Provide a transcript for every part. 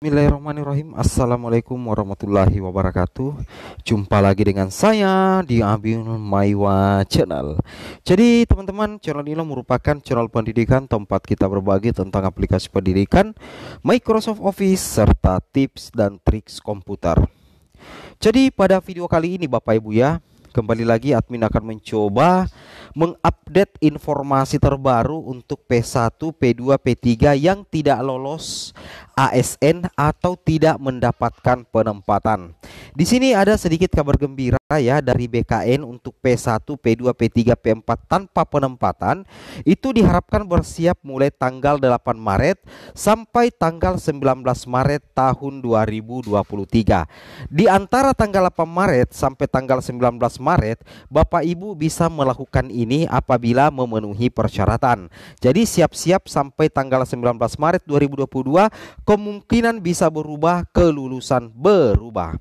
Bismillahirrahmanirrahim Assalamualaikum warahmatullahi wabarakatuh Jumpa lagi dengan saya di Abiyun Maiwa Channel Jadi teman-teman channel ini merupakan channel pendidikan Tempat kita berbagi tentang aplikasi pendidikan Microsoft Office Serta tips dan trik komputer Jadi pada video kali ini Bapak Ibu ya Kembali lagi admin akan mencoba mengupdate informasi terbaru untuk P1, P2, P3 yang tidak lolos ASN atau tidak mendapatkan penempatan. Di sini ada sedikit kabar gembira ya dari BKN untuk P1, P2, P3, P4 tanpa penempatan itu diharapkan bersiap mulai tanggal 8 Maret sampai tanggal 19 Maret tahun 2023. Di antara tanggal 8 Maret sampai tanggal 19 Maret, Bapak Ibu bisa melakukan ini apabila memenuhi persyaratan. Jadi siap-siap sampai tanggal 19 Maret 2022 kemungkinan bisa berubah kelulusan berubah.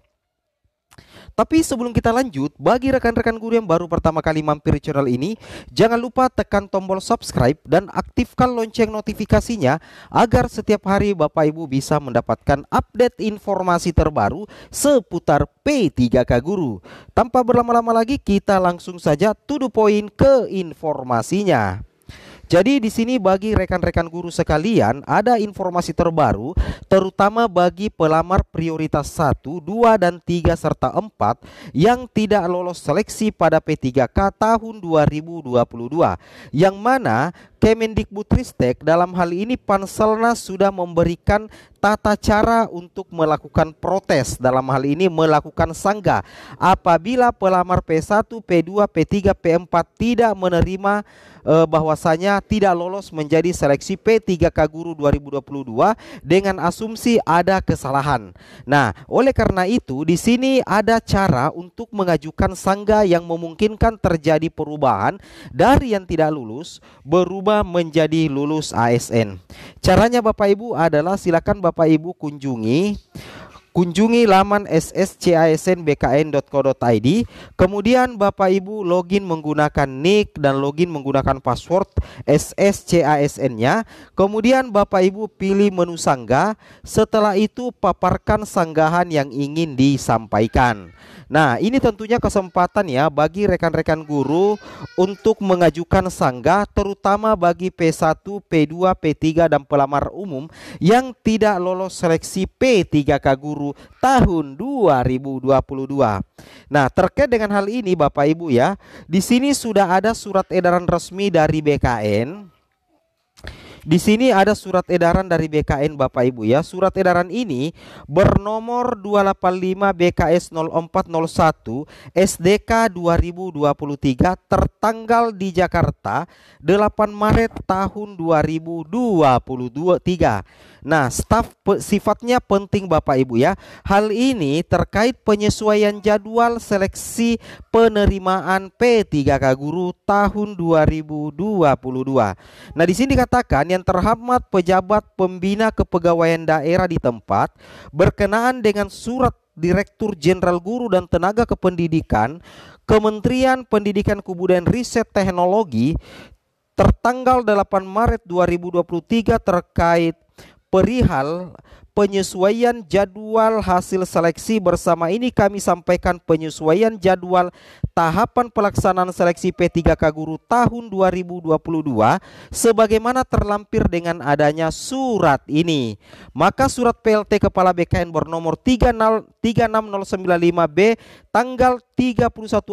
Tapi sebelum kita lanjut, bagi rekan-rekan guru yang baru pertama kali mampir di channel ini, jangan lupa tekan tombol subscribe dan aktifkan lonceng notifikasinya agar setiap hari Bapak Ibu bisa mendapatkan update informasi terbaru seputar P3K Guru. Tanpa berlama-lama lagi, kita langsung saja to the point ke informasinya. Jadi di sini bagi rekan-rekan guru sekalian ada informasi terbaru terutama bagi pelamar prioritas 1, 2 dan 3 serta 4 yang tidak lolos seleksi pada P3K tahun 2022 yang mana Kemendikbudristek dalam hal ini Panselnas sudah memberikan tata cara untuk melakukan protes dalam hal ini melakukan sangga apabila pelamar P1, P2, P3, P4 tidak menerima e, bahwasanya tidak lolos menjadi seleksi P3K Guru 2022 dengan asumsi ada kesalahan. Nah, oleh karena itu di sini ada cara untuk mengajukan sangga yang memungkinkan terjadi perubahan dari yang tidak lulus berubah berubah menjadi lulus ASN. Caranya Bapak Ibu adalah silakan Bapak Ibu kunjungi kunjungi laman sscasnbkn.co.id. Kemudian Bapak Ibu login menggunakan nick dan login menggunakan password sscasn-nya. Kemudian Bapak Ibu pilih menu sanggah. Setelah itu paparkan sanggahan yang ingin disampaikan. Nah, ini tentunya kesempatan ya bagi rekan-rekan guru untuk mengajukan sanggah terutama bagi P1, P2, P3 dan pelamar umum yang tidak lolos seleksi P3K guru tahun 2022. Nah, terkait dengan hal ini Bapak Ibu ya, di sini sudah ada surat edaran resmi dari BKN di sini ada surat edaran dari BKN Bapak Ibu ya. Surat edaran ini bernomor 285 BKS 0401 SDK 2023 tertanggal di Jakarta 8 Maret tahun 2023. Nah, staf sifatnya penting Bapak Ibu ya. Hal ini terkait penyesuaian jadwal seleksi penerimaan P3K guru tahun 2022. Nah, di sini dikatakan yang terhormat pejabat pembina kepegawaian daerah di tempat berkenaan dengan surat Direktur Jenderal Guru dan Tenaga Kependidikan Kementerian Pendidikan Kebudayaan Riset Teknologi tertanggal 8 Maret 2023 terkait perihal penyesuaian jadwal hasil seleksi bersama ini kami sampaikan penyesuaian jadwal tahapan pelaksanaan seleksi P3K Guru tahun 2022 sebagaimana terlampir dengan adanya surat ini. Maka surat PLT Kepala BKN bernomor 36095B tanggal 31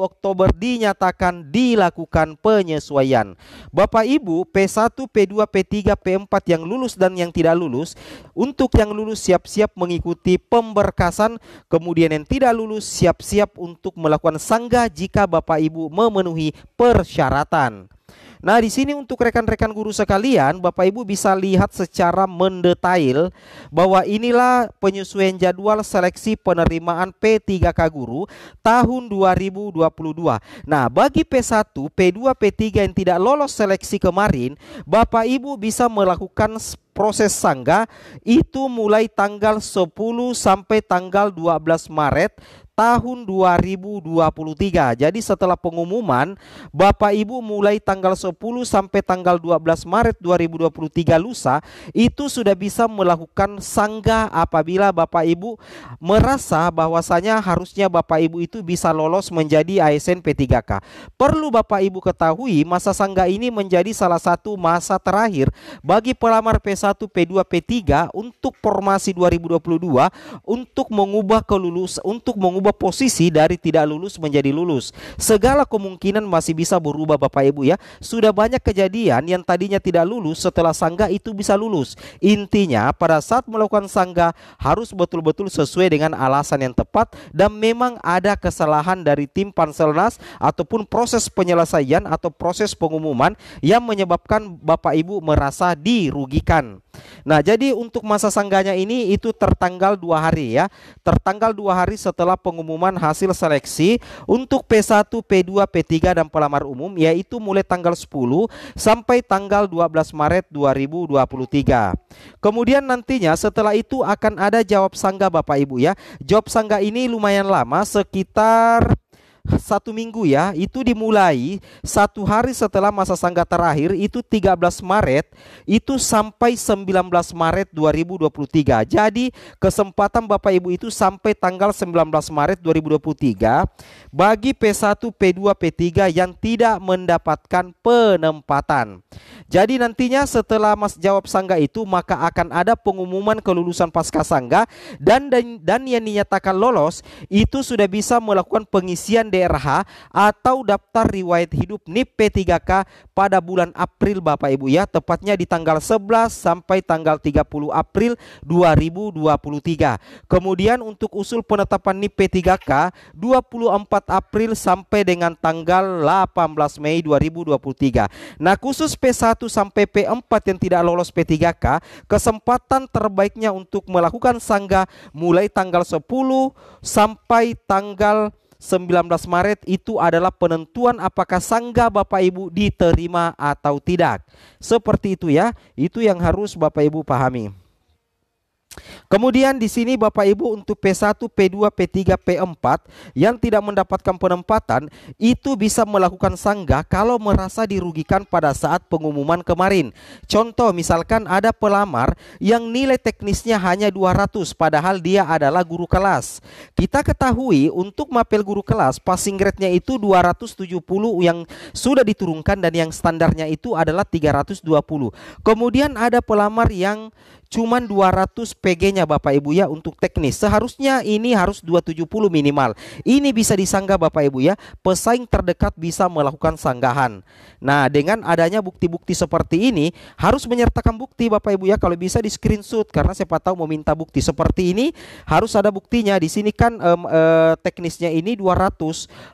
Oktober dinyatakan dilakukan penyesuaian. Bapak Ibu P1, P2, P3, P4 yang lulus dan yang tidak lulus untuk yang lulus lulus siap-siap mengikuti pemberkasan, kemudian yang tidak lulus siap-siap untuk melakukan sanggah jika Bapak Ibu memenuhi persyaratan. Nah, di sini untuk rekan-rekan guru sekalian, Bapak Ibu bisa lihat secara mendetail bahwa inilah penyesuaian jadwal seleksi penerimaan P3K guru tahun 2022. Nah, bagi P1, P2, P3 yang tidak lolos seleksi kemarin, Bapak Ibu bisa melakukan proses sangga itu mulai tanggal 10 sampai tanggal 12 Maret tahun 2023. Jadi setelah pengumuman, Bapak Ibu mulai tanggal 10 sampai tanggal 12 Maret 2023 lusa itu sudah bisa melakukan sangga apabila Bapak Ibu merasa bahwasanya harusnya Bapak Ibu itu bisa lolos menjadi ASN P3K. Perlu Bapak Ibu ketahui masa sangga ini menjadi salah satu masa terakhir bagi pelamar P1 P1, P2, P3 untuk formasi 2022 untuk mengubah kelulus untuk mengubah posisi dari tidak lulus menjadi lulus. Segala kemungkinan masih bisa berubah Bapak Ibu ya. Sudah banyak kejadian yang tadinya tidak lulus setelah sangga itu bisa lulus. Intinya pada saat melakukan sangga harus betul-betul sesuai dengan alasan yang tepat dan memang ada kesalahan dari tim Panselnas ataupun proses penyelesaian atau proses pengumuman yang menyebabkan Bapak Ibu merasa dirugikan. Nah, jadi untuk masa sanggahnya ini itu tertanggal dua hari ya. Tertanggal dua hari setelah pengumuman hasil seleksi untuk P1, P2, P3 dan pelamar umum yaitu mulai tanggal 10 sampai tanggal 12 Maret 2023. Kemudian nantinya setelah itu akan ada jawab sanggah Bapak Ibu ya. Jawab sanggah ini lumayan lama sekitar satu minggu ya itu dimulai satu hari setelah masa sanggah terakhir itu 13 Maret itu sampai 19 Maret 2023 jadi kesempatan Bapak Ibu itu sampai tanggal 19 Maret 2023 bagi P1 P2 P3 yang tidak mendapatkan penempatan jadi nantinya setelah Mas jawab sanggah itu maka akan ada pengumuman kelulusan pasca sanggah dan dan, dan yang dinyatakan lolos itu sudah bisa melakukan pengisian DRH atau daftar riwayat hidup NIP P3K pada bulan April Bapak Ibu ya, tepatnya di tanggal 11 sampai tanggal 30 April 2023. Kemudian untuk usul penetapan NIP P3K 24 April sampai dengan tanggal 18 Mei 2023. Nah, khusus P1 sampai P4 yang tidak lolos P3K, kesempatan terbaiknya untuk melakukan sanggah mulai tanggal 10 sampai tanggal 19 Maret itu adalah penentuan apakah sangga Bapak Ibu diterima atau tidak. Seperti itu ya, itu yang harus Bapak Ibu pahami. Kemudian di sini Bapak Ibu untuk P1, P2, P3, P4 yang tidak mendapatkan penempatan itu bisa melakukan sanggah kalau merasa dirugikan pada saat pengumuman kemarin. Contoh misalkan ada pelamar yang nilai teknisnya hanya 200 padahal dia adalah guru kelas. Kita ketahui untuk mapel guru kelas passing grade-nya itu 270 yang sudah diturunkan dan yang standarnya itu adalah 320. Kemudian ada pelamar yang cuman 200 PG-nya Bapak Ibu ya untuk teknis. Seharusnya ini harus 270 minimal. Ini bisa disanggah Bapak Ibu ya. Pesaing terdekat bisa melakukan sanggahan. Nah, dengan adanya bukti-bukti seperti ini harus menyertakan bukti Bapak Ibu ya. Kalau bisa di screenshot karena siapa tahu meminta bukti seperti ini harus ada buktinya. Di sini kan um, uh, teknisnya ini 200.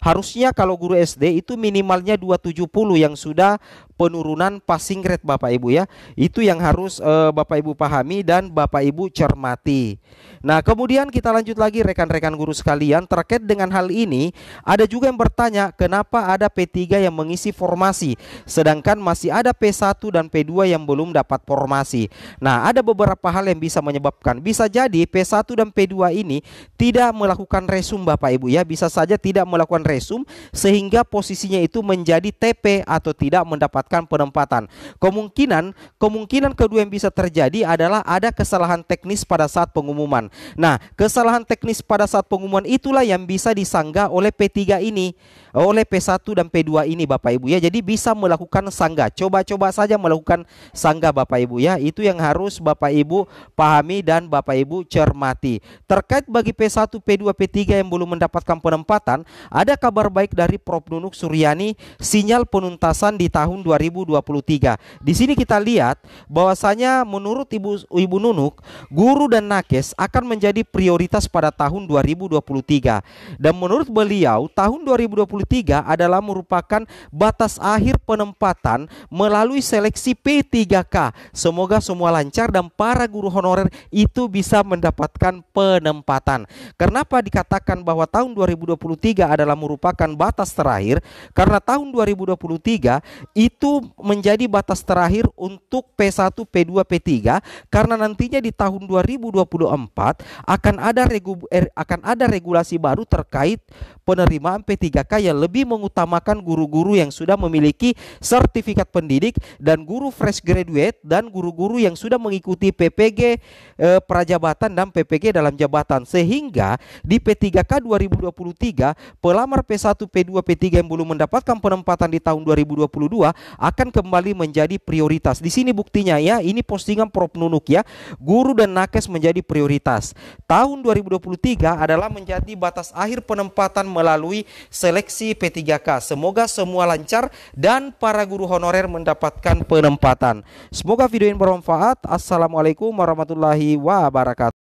Harusnya kalau guru SD itu minimalnya 270 yang sudah penurunan passing rate Bapak Ibu ya. Itu yang harus uh, Bapak Ibu pahami dan Bapak Ibu cermati. Nah, kemudian kita lanjut lagi rekan-rekan guru sekalian terkait dengan hal ini ada juga yang bertanya kenapa ada P3 yang mengisi formasi sedangkan masih ada P1 dan P2 yang belum dapat formasi. Nah, ada beberapa hal yang bisa menyebabkan. Bisa jadi P1 dan P2 ini tidak melakukan resum Bapak Ibu ya, bisa saja tidak melakukan resum sehingga posisinya itu menjadi TP atau tidak mendapatkan penempatan. Kemungkinan kemungkinan kedua yang bisa terjadi adalah ada kesalahan teknis pada saat pengumuman. Nah, kesalahan teknis pada saat pengumuman itulah yang bisa disanggah oleh P3 ini, oleh P1 dan P2 ini Bapak Ibu ya. Jadi bisa melakukan sanggah. Coba-coba saja melakukan sanggah Bapak Ibu ya. Itu yang harus Bapak Ibu pahami dan Bapak Ibu cermati. Terkait bagi P1, P2, P3 yang belum mendapatkan penempatan, ada kabar baik dari Prof Nunuk Suryani sinyal penuntasan di tahun 2023. Di sini kita lihat bahwasanya menurut Ibu Ibu Nunuk, guru dan nakes akan akan menjadi prioritas pada tahun 2023. Dan menurut beliau, tahun 2023 adalah merupakan batas akhir penempatan melalui seleksi P3K. Semoga semua lancar dan para guru honorer itu bisa mendapatkan penempatan. Kenapa dikatakan bahwa tahun 2023 adalah merupakan batas terakhir? Karena tahun 2023 itu menjadi batas terakhir untuk P1, P2, P3 karena nantinya di tahun 2024 akan ada regu, er, akan ada regulasi baru terkait penerimaan P3K yang lebih mengutamakan guru-guru yang sudah memiliki sertifikat pendidik dan guru fresh graduate dan guru-guru yang sudah mengikuti PPG eh, prajabatan dan PPG dalam jabatan sehingga di P3K 2023 pelamar P1, P2, P3 yang belum mendapatkan penempatan di tahun 2022 akan kembali menjadi prioritas. Di sini buktinya ya, ini postingan Prof Nunuk ya, guru dan nakes menjadi prioritas tahun 2023 adalah menjadi batas akhir penempatan melalui seleksi P3K. Semoga semua lancar dan para guru honorer mendapatkan penempatan. Semoga video ini bermanfaat. Assalamualaikum warahmatullahi wabarakatuh.